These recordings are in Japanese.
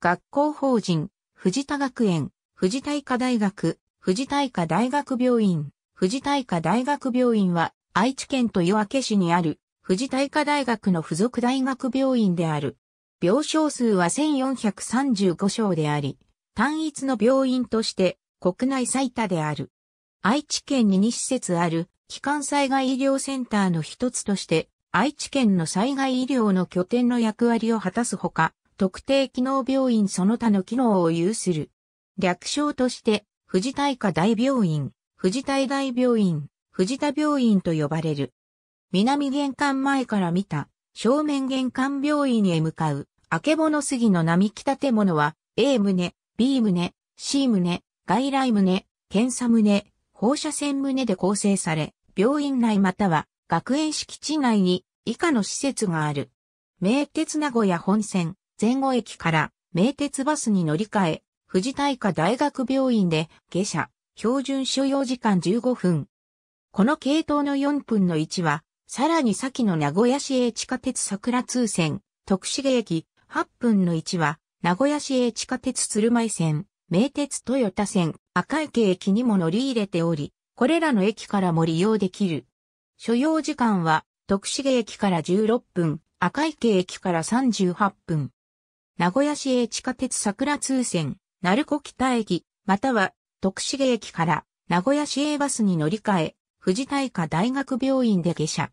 学校法人、藤田学園、藤田医科大学、藤田医科大学病院、藤田医科大学病院は、愛知県豊明市にある、藤田医科大学の付属大学病院である。病床数は1435床であり、単一の病院として国内最多である。愛知県に2施設ある、基幹災害医療センターの一つとして、愛知県の災害医療の拠点の役割を果たすほか、特定機能病院その他の機能を有する。略称として、富士大科大病院、富士大大病院、藤田病院と呼ばれる。南玄関前から見た正面玄関病院へ向かう、あけぼの杉の並木建物は、A 棟、B 棟、C 棟、外来棟、検査棟、放射線棟で構成され、病院内または学園敷地内に以下の施設がある。名鉄名古屋本線、前後駅から名鉄バスに乗り換え、富士大科大学病院で下車、標準所要時間15分。この系統の4分の1は、さらに先の名古屋市営地下鉄桜通線、徳重駅、8分の1は、名古屋市営地下鉄鶴舞線、名鉄豊田線、赤池駅にも乗り入れており、これらの駅からも利用できる。所要時間は、徳重駅から16分、赤池駅から38分。名古屋市営地下鉄桜通線、鳴子北駅、または徳重駅から名古屋市営バスに乗り換え、富士大科大学病院で下車。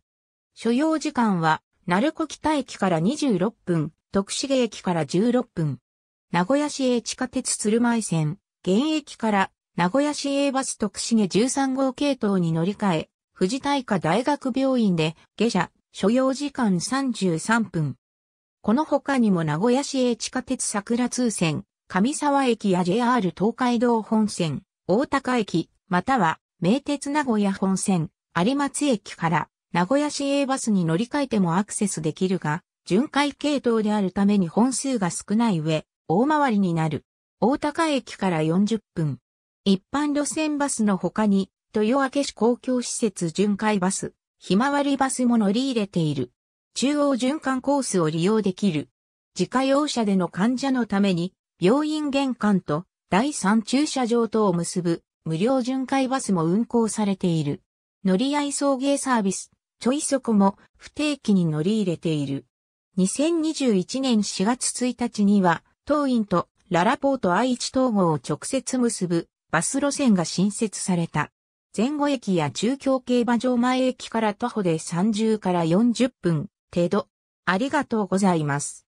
所要時間は、鳴子北駅から26分、徳重駅から16分。名古屋市営地下鉄鶴舞線、現駅から名古屋市営バス徳重13号系統に乗り換え、富士大科大学病院で下車、所要時間33分。この他にも名古屋市営地下鉄桜通線、上沢駅や JR 東海道本線、大高駅、または名鉄名古屋本線、有松駅から名古屋市営バスに乗り換えてもアクセスできるが、巡回系統であるために本数が少ない上、大回りになる。大高駅から40分。一般路線バスの他に、豊明市公共施設巡回バス、ひまわりバスも乗り入れている。中央循環コースを利用できる。自家用車での患者のために、病院玄関と第三駐車場とを結ぶ無料巡回バスも運行されている。乗り合い送迎サービス、ちょいそこも不定期に乗り入れている。2021年4月1日には、当院とララポート愛知統合を直接結ぶバス路線が新設された。前後駅や中京競馬場前駅から徒歩で30から40分、程度。ありがとうございます。